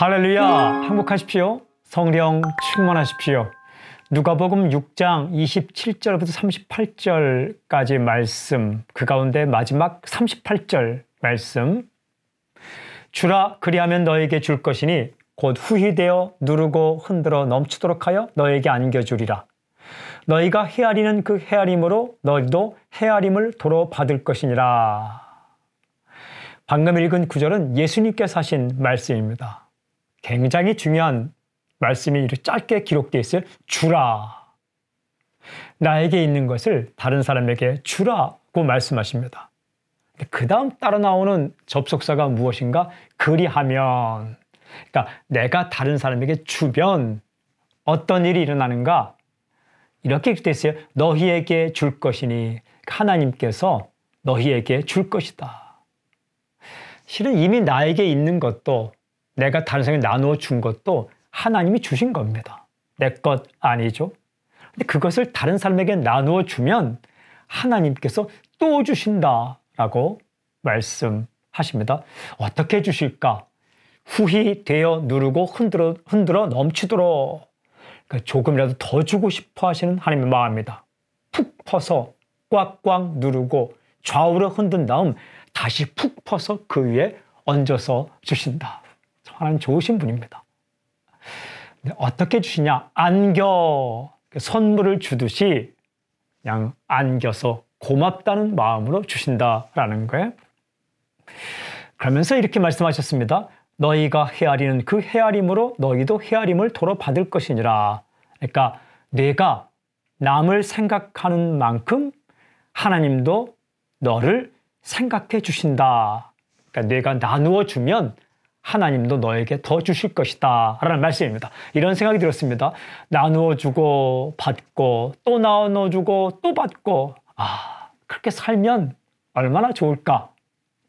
할렐루야! 항복하십시오. 성령 충만하십시오. 누가복음 6장 27절부터 38절까지 말씀, 그 가운데 마지막 38절 말씀. 주라 그리하면 너에게 줄 것이니 곧 후히되어 누르고 흔들어 넘치도록 하여 너에게 안겨주리라. 너희가 헤아리는 그 헤아림으로 너희도 헤아림을 도로 받을 것이니라. 방금 읽은 구절은 예수님께서 하신 말씀입니다. 굉장히 중요한 말씀이 이렇게 짧게 기록되어 있어요. 주라. 나에게 있는 것을 다른 사람에게 주라고 말씀하십니다. 그 다음 따라 나오는 접속사가 무엇인가? 그리하면. 그러니까 내가 다른 사람에게 주변 어떤 일이 일어나는가? 이렇게 기록됐어요. 너희에게 줄 것이니 하나님께서 너희에게 줄 것이다. 실은 이미 나에게 있는 것도 내가 다른 사람에게 나누어 준 것도 하나님이 주신 겁니다. 내 것 아니죠. 근데 그것을 다른 사람에게 나누어 주면 하나님께서 또 주신다라고 말씀하십니다. 어떻게 주실까? 후히 되어 누르고 흔들어, 흔들어 넘치도록 그러니까 조금이라도 더 주고 싶어 하시는 하나님의 마음입니다. 푹 퍼서 꽉꽉 누르고 좌우로 흔든 다음 다시 푹 퍼서 그 위에 얹어서 주신다. 하나님 좋으신 분입니다. 어떻게 주시냐? 안겨. 선물을 주듯이 그냥 안겨서 고맙다는 마음으로 주신다라는 거예요. 그러면서 이렇게 말씀하셨습니다. 너희가 헤아리는 그 헤아림으로 너희도 헤아림을 도로 받을 것이니라. 그러니까 내가 남을 생각하는 만큼 하나님도 너를 생각해 주신다. 그러니까 내가 나누어 주면 하나님도 너에게 더 주실 것이다. 라는 말씀입니다. 이런 생각이 들었습니다. 나누어 주고, 받고, 또 나누어 주고, 또 받고, 아, 그렇게 살면 얼마나 좋을까?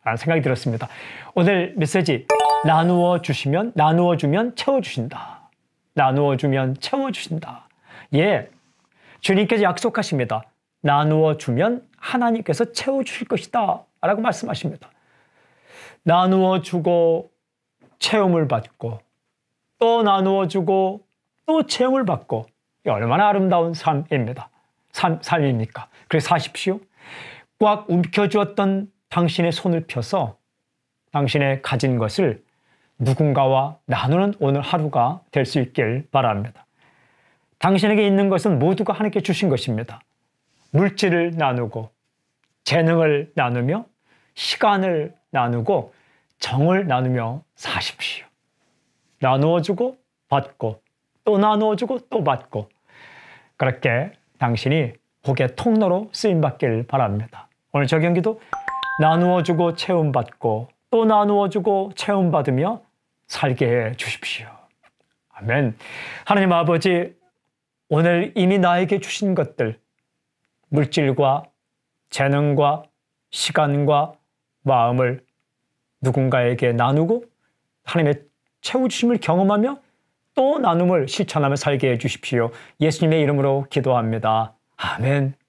라는 생각이 들었습니다. 오늘 메시지, 나누어 주시면, 나누어 주면 채워주신다. 나누어 주면 채워주신다. 예, 주님께서 약속하십니다. 나누어 주면 하나님께서 채워주실 것이다. 라고 말씀하십니다. 나누어 주고, 체험을 받고 또 나누어 주고 또 체험을 받고 얼마나 아름다운 삶입니다. 삶, 삶입니까? 그래서 사십시오. 꽉 움켜쥐었던 당신의 손을 펴서 당신의 가진 것을 누군가와 나누는 오늘 하루가 될 수 있길 바랍니다. 당신에게 있는 것은 모두가 하나님께 주신 것입니다. 물질을 나누고 재능을 나누며 시간을 나누고 정을 나누며 사십시오. 나누어주고 받고 또 나누어주고 또 받고 그렇게 당신이 복의 통로로 쓰임받길 바랍니다. 오늘 저 경기도 나누어주고 체험받고 또 나누어주고 체험받으며 살게 해 주십시오. 아멘. 하나님 아버지, 오늘 이미 나에게 주신 것들, 물질과 재능과 시간과 마음을 누군가에게 나누고 하나님의 채우심을 경험하며 또 나눔을 실천하며 살게 해주십시오. 예수님의 이름으로 기도합니다. 아멘.